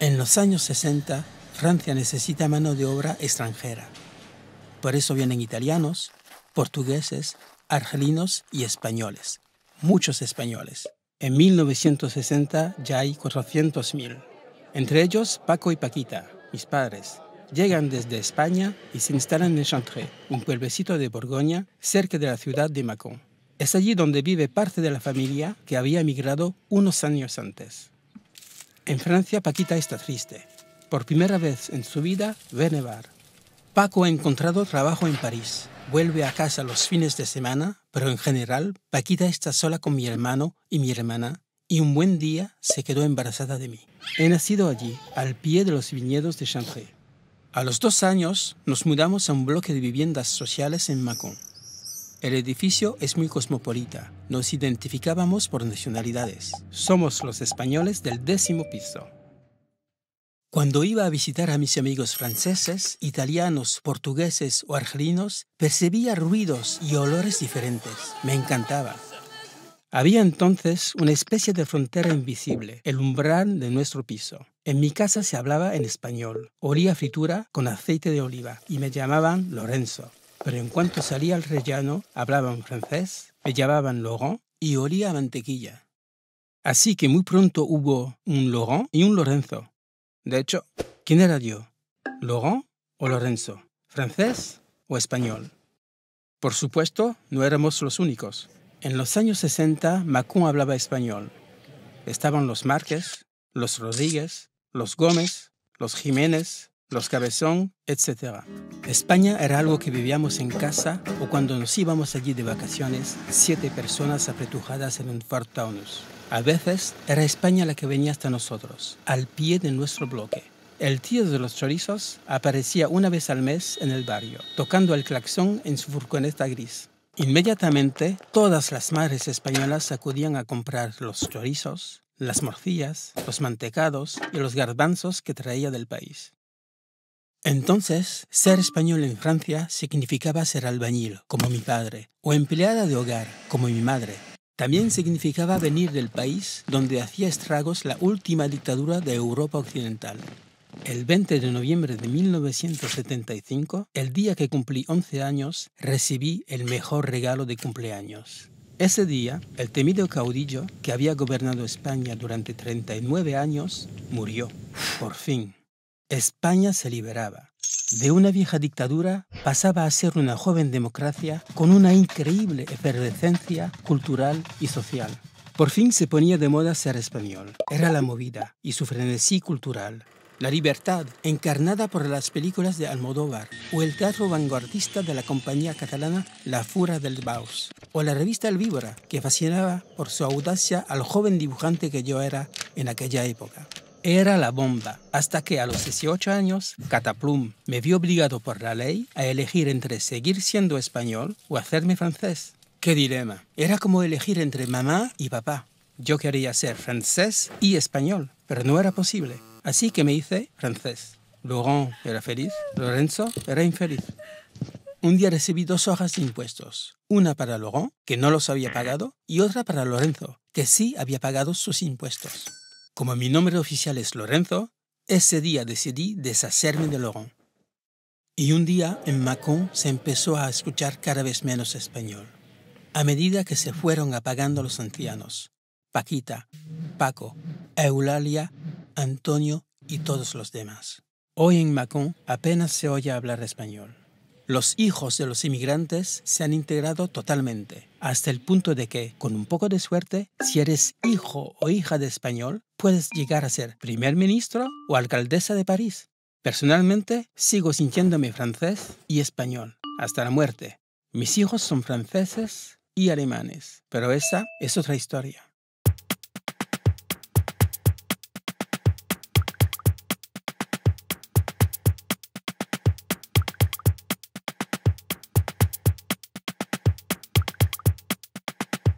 En los años 60, Francia necesita mano de obra extranjera. Por eso vienen italianos, portugueses, argelinos y españoles. Muchos españoles. En 1960 ya hay 400.000. Entre ellos Paco y Paquita, mis padres. Llegan desde España y se instalan en Chantré, un pueblecito de Borgoña cerca de la ciudad de Mâcon. Es allí donde vive parte de la familia que había emigrado unos años antes. En Francia, Paquita está triste. Por primera vez en su vida, ve nevar. Paco ha encontrado trabajo en París. Vuelve a casa los fines de semana, pero en general, Paquita está sola con mi hermano y mi hermana, y un buen día se quedó embarazada de mí. He nacido allí, al pie de los viñedos de Chantre. A los dos años, nos mudamos a un bloque de viviendas sociales en Macon. El edificio es muy cosmopolita, nos identificábamos por nacionalidades. Somos los españoles del décimo piso. Cuando iba a visitar a mis amigos franceses, italianos, portugueses o argelinos, percibía ruidos y olores diferentes. Me encantaba. Había entonces una especie de frontera invisible, el umbral de nuestro piso. En mi casa se hablaba en español, olía fritura con aceite de oliva y me llamaban Lorenzo. Pero en cuanto salía al rellano, hablaban francés, llamaban Laurent y olía a mantequilla. Así que muy pronto hubo un Laurent y un Lorenzo. De hecho, ¿quién era yo? ¿Laurent o Lorenzo? ¿Francés o español? Por supuesto, no éramos los únicos. En los años 60, Macón hablaba español. Estaban los Márquez, los Rodríguez, los Gómez, los Jiménez, los cabezón, etc. España era algo que vivíamos en casa o cuando nos íbamos allí de vacaciones, siete personas apretujadas en un Taunus. A veces era España la que venía hasta nosotros, al pie de nuestro bloque. El tío de los chorizos aparecía una vez al mes en el barrio, tocando el claxón en su furgoneta gris. Inmediatamente, todas las madres españolas acudían a comprar los chorizos, las morcillas, los mantecados y los garbanzos que traía del país. Entonces, ser español en Francia significaba ser albañil, como mi padre, o empleada de hogar, como mi madre. También significaba venir del país donde hacía estragos la última dictadura de Europa Occidental. El 20 de noviembre de 1975, el día que cumplí 11 años, recibí el mejor regalo de cumpleaños. Ese día, el temido caudillo que había gobernado España durante 39 años murió, por fin. España se liberaba. De una vieja dictadura pasaba a ser una joven democracia con una increíble efervescencia cultural y social. Por fin se ponía de moda ser español. Era la movida y su frenesí cultural. La libertad, encarnada por las películas de Almodóvar, o el teatro vanguardista de la compañía catalana La Fura del Baus, o la revista El Víbora, que fascinaba por su audacia al joven dibujante que yo era en aquella época. Era la bomba, hasta que a los 18 años, Cataplum me vio obligado por la ley a elegir entre seguir siendo español o hacerme francés. ¡Qué dilema! Era como elegir entre mamá y papá. Yo quería ser francés y español, pero no era posible. Así que me hice francés. Laurent era feliz, Lorenzo era infeliz. Un día recibí dos hojas de impuestos, una para Laurent, que no los había pagado, y otra para Lorenzo, que sí había pagado sus impuestos. Como mi nombre oficial es Lorenzo, ese día decidí deshacerme de Lorón. Y un día en Macón se empezó a escuchar cada vez menos español. A medida que se fueron apagando los ancianos, Paquita, Paco, Eulalia, Antonio y todos los demás. Hoy en Macón apenas se oye hablar español los hijos de los inmigrantes se han integrado totalmente, hasta el punto de que, con un poco de suerte, si eres hijo o hija de español, puedes llegar a ser primer ministro o alcaldesa de París. Personalmente, sigo sintiéndome francés y español, hasta la muerte. Mis hijos son franceses y alemanes, pero esa es otra historia.